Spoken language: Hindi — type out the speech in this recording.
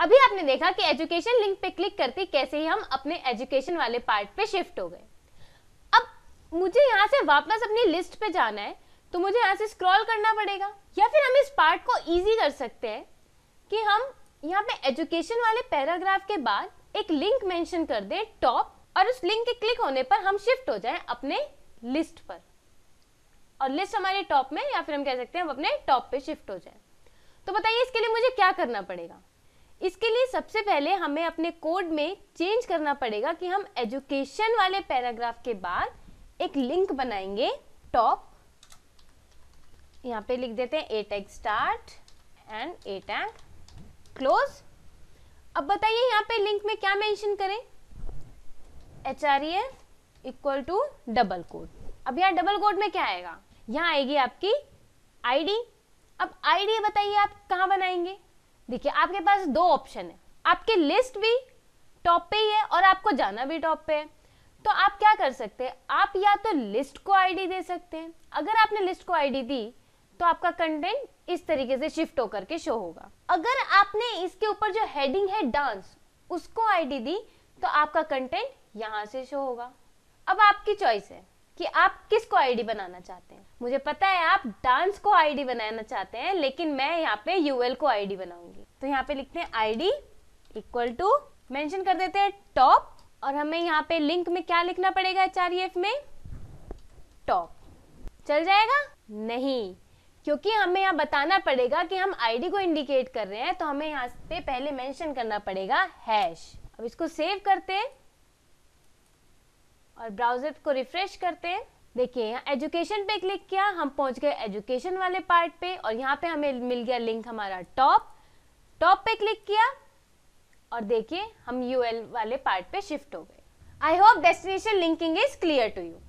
अभी आपने देखा कि एजुकेशन लिंक पे क्लिक करते कैसे ही हम अपने एजुकेशन वाले पार्ट पे शिफ्ट हो गए अब मुझे यहाँ से वापस अपनी लिस्ट पे जाना है तो मुझे यहाँ से स्क्रॉल करना पड़ेगा या फिर हम इस पार्ट को ईजी कर सकते हैं कि हम यहाँ पे एजुकेशन वाले पैराग्राफ के बाद एक लिंक मेंशन कर दें टॉप और उस लिंक के क्लिक होने पर हम शिफ्ट हो जाएं अपने लिस्ट पर और लिस्ट हमारे टॉप में या फिर हम कह सकते हैं हम अपने टॉप पे शिफ्ट हो जाएं तो बताइए इसके लिए मुझे क्या करना पड़ेगा इसके लिए सबसे पहले हमें अपने कोड में चेंज करना पड़ेगा कि हम एजुकेशन वाले पैराग्राफ के बाद एक लिंक बनाएंगे टॉप यहाँ पे लिख देते हैं A tag start and A tag close अब बताइए यहाँ पे लिंक में क्या मेंशन करें H R E S equal to double code अब यहाँ डबल कोड में क्या आएगा यहाँ आएगी आपकी आईडी अब आईडी बताइए आप कहाँ बनाएंगे देखिए आपके पास दो ऑप्शन है आपकी लिस्ट भी टॉप पे ही है और आपको जाना भी टॉप पे है तो आप क्या कर सकते हैं आप या तो लिस्ट को आईडी दे सकते हैं अगर आपने लिस्ट को आईडी दी तो आपका कंटेंट इस तरीके से शिफ्ट होकर के शो होगा अगर आपने इसके ऊपर जो हेडिंग है डांस उसको आईडी दी तो आपका कंटेंट यहाँ से शो होगा अब आपकी चॉइस है कि आप किसको आईडी बनाना चाहते हैं मुझे पता है आप डांस को आईडी बनाना चाहते हैं लेकिन मैं यहाँ पे यूएल को आईडी बनाऊंगी तो यहाँ पे लिखते हैं आईडी इक्वल टू मेंशन कर देते हैं टॉप और हमें यहाँ पे लिंक में क्या लिखना पड़ेगा एच e में टॉप चल जाएगा नहीं क्योंकि हमें यहाँ बताना पड़ेगा कि हम आईडी को इंडिकेट कर रहे हैं तो हमें यहाँ पे पहले मेंशन करना पड़ेगा हैश अब इसको सेव करते हैं और ब्राउजर को रिफ्रेश करते हैं देखिए यहाँ एजुकेशन पे क्लिक किया हम पहुंच गए एजुकेशन वाले पार्ट पे और यहाँ पे हमें मिल गया लिंक हमारा टॉप टॉप पे क्लिक किया और देखिए हम यूएल वाले पार्ट पे शिफ्ट हो गए I hope destination linking is clear to you